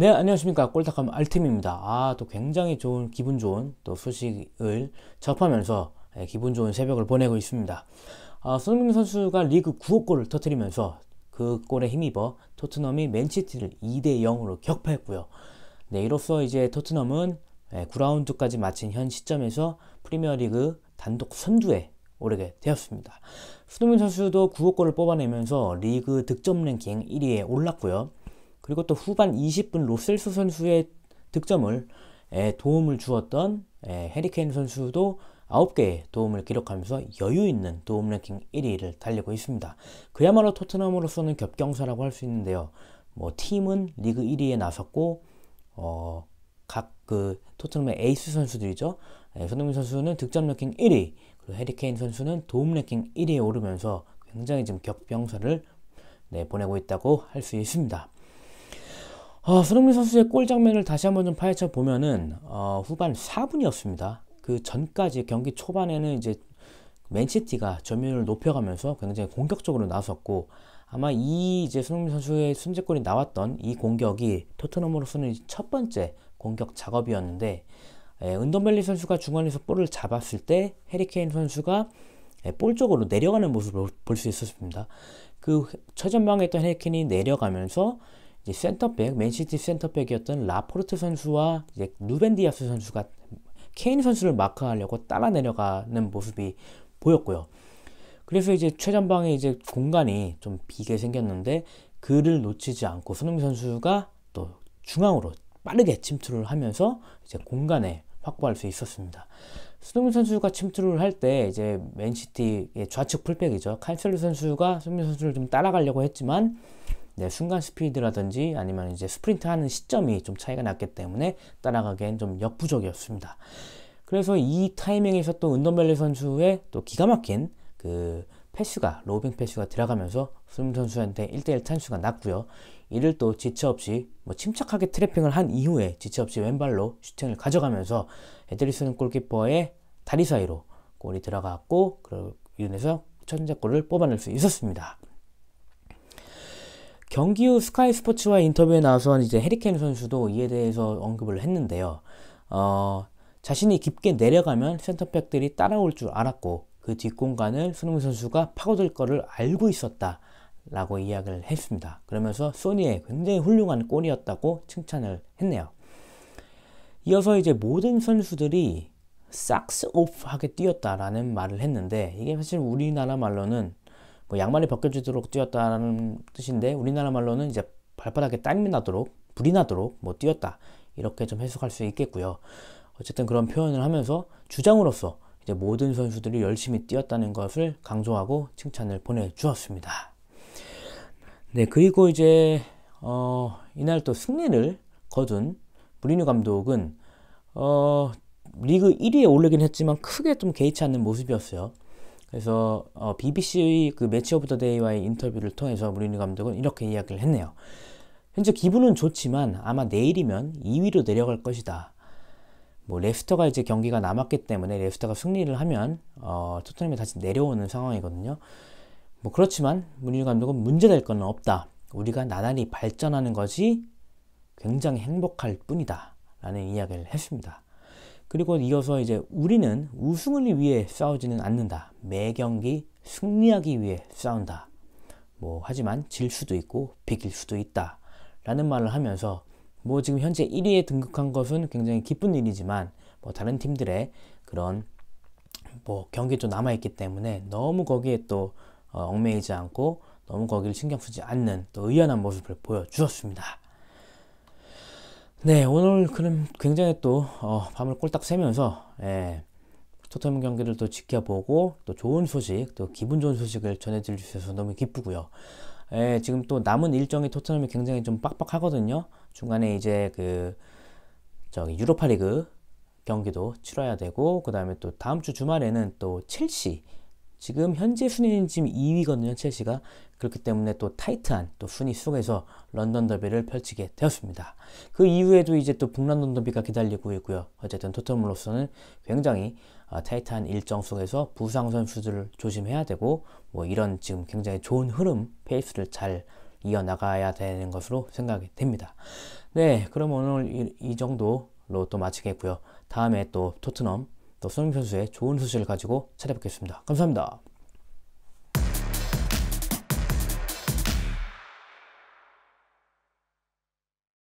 네 안녕하십니까 꼴딱함 알팀입니다 아 또 굉장히 좋은 기분 좋은 또 소식을 접하면서 예, 기분 좋은 새벽을 보내고 있습니다 아, 손흥민 선수가 리그 9호 골을 터뜨리면서 그 골에 힘입어 토트넘이 맨시티를 2대 0으로 격파했고요 네 이로써 이제 토트넘은 예, 9라운드까지 마친 현 시점에서 프리미어리그 단독 선두에 오르게 되었습니다. 손흥민 선수도 9호 골을 뽑아내면서 리그 득점 랭킹 1위에 올랐고요. 그리고 또 후반 20분 로셀스 선수의 득점을 에, 도움을 주었던 에, 해리케인 선수도 9개의 도움을 기록하면서 여유 있는 도움 랭킹 1위를 달리고 있습니다. 그야말로 토트넘으로서는 겹경사라고 할 수 있는데요. 뭐 팀은 리그 1위에 나섰고 어, 각그 토트넘의 에이스 선수들이죠. 에, 손흥민 선수는 득점 랭킹 1위, 그리고 해리케인 선수는 도움 랭킹 1위에 오르면서 굉장히 지금 겹병사를 네, 보내고 있다고 할 수 있습니다. 어, 손흥민 선수의 골 장면을 다시 한번 좀 파헤쳐 보면은 어, 후반 4분이었습니다. 그 전까지 경기 초반에는 이제 맨시티가 점유율을 높여가면서 굉장히 공격적으로 나섰고 아마 이 이제 손흥민 선수의 순제골이 나왔던 이 공격이 토트넘으로서는 첫 번째 공격 작업이었는데 예, 은덤벨리 선수가 중원에서 볼을 잡았을 때 해리케인 선수가 예, 볼 쪽으로 내려가는 모습을 볼 수 있었습니다. 그 최전방에 있던 해리케인이 내려가면서 이제 센터백 맨시티 센터백이었던 라포르트 선수와 이제 누벤디아스 선수가 케인 선수를 마크하려고 따라 내려가는 모습이 보였고요. 그래서 이제 최전방에 이제 공간이 좀 비게 생겼는데 그를 놓치지 않고 손흥민 선수가 또 중앙으로 빠르게 침투를 하면서 이제 공간에 확보할 수 있었습니다. 손흥민 선수가 침투를 할 때 이제 맨시티의 좌측 풀백이죠. 칼셀루 선수가 손흥민 선수를 좀 따라가려고 했지만 네, 순간 스피드라든지 아니면 이제 스프린트 하는 시점이 좀 차이가 났기 때문에 따라가기엔 좀 역부족이었습니다. 그래서 이 타이밍에서 또 은던벨리 선수의 또 기가 막힌 그 패스가 로빙 패스가 들어가면서 수림 선수한테 1대1 찬스가 났고요. 이를 또 지체 없이 뭐 침착하게 트래핑을 한 이후에 지체 없이 왼발로 슈팅을 가져가면서 에드리스는 골키퍼의 다리 사이로 골이 들어갔고 그로 인해서 천재골을 뽑아낼 수 있었습니다. 경기 후 스카이 스포츠와 인터뷰에 나선 이제 해리케인 선수도 이에 대해서 언급을 했는데요. 어, 자신이 깊게 내려가면 센터백들이 따라올 줄 알았고 그 뒷공간을 손흥민 선수가 파고들 거를 알고 있었다. 라고 이야기를 했습니다. 그러면서 소니의 굉장히 훌륭한 골이었다고 칭찬을 했네요. 이어서 이제 모든 선수들이 싹스 오프하게 뛰었다라는 말을 했는데 이게 사실 우리나라 말로는 뭐 양말이 벗겨지도록 뛰었다는 뜻인데 우리나라 말로는 이제 발바닥에 땀이 나도록 불이 나도록 뭐 뛰었다 이렇게 좀 해석할 수 있겠고요. 어쨌든 그런 표현을 하면서 주장으로서 이제 모든 선수들이 열심히 뛰었다는 것을 강조하고 칭찬을 보내주었습니다. 네 그리고 이제 어, 이날 또 승리를 거둔 브리뉴 감독은 어, 리그 1위에 오르긴 했지만 크게 좀 개의치 않는 모습이었어요. 그래서 어, BBC 그 매치 오브 더 데이와의 인터뷰를 통해서 무리뉴 감독은 이렇게 이야기를 했네요. 현재 기분은 좋지만 아마 내일이면 2위로 내려갈 것이다. 뭐 레스터가 이제 경기가 남았기 때문에 레스터가 승리를 하면 어, 토트넘이 다시 내려오는 상황이거든요. 뭐 그렇지만 무리뉴 감독은 문제될 건 없다. 우리가 나날이 발전하는 것이 굉장히 행복할 뿐이다. 라는 이야기를 했습니다. 그리고 이어서 이제 우리는 우승을 위해 싸우지는 않는다. 매 경기 승리하기 위해 싸운다. 뭐 하지만 질 수도 있고 비길 수도 있다. 라는 말을 하면서 뭐 지금 현재 1위에 등극한 것은 굉장히 기쁜 일이지만 뭐 다른 팀들의 그런 뭐 경기 도 남아 있기 때문에 너무 거기에 또 어, 얽매이지 않고 너무 거기를 신경 쓰지 않는 또 의연한 모습을 보여주었습니다. 네, 오늘 그럼 굉장히 또 어, 밤을 꼴딱 새면서 예, 토트넘 경기를 또 지켜보고 또 좋은 소식, 또 기분 좋은 소식을 전해드릴 수 있어서 너무 기쁘고요. 예, 지금 또 남은 일정이 토트넘이 굉장히 좀 빡빡하거든요. 중간에 이제 그 저기 유로파리그 경기도 치러야 되고 그 다음에 또 다음 주 주말에는 또 첼시 지금 현재 순위는 지금 2위거든요, 첼시가. 그렇기 때문에 또 타이트한 또 순위 속에서 런던 더비를 펼치게 되었습니다. 그 이후에도 이제 또 북런던 더비가 기다리고 있고요. 어쨌든 토트넘으로서는 굉장히 어, 타이트한 일정 속에서 부상 선수들을 조심해야 되고 뭐 이런 지금 굉장히 좋은 흐름, 페이스를 잘 이어나가야 되는 것으로 생각이 됩니다. 네, 그럼 오늘 이, 이 정도로 또 마치겠고요. 다음에 또 토트넘 또 손흥민 선수의 좋은 소식을 가지고 찾아뵙겠습니다. 감사합니다.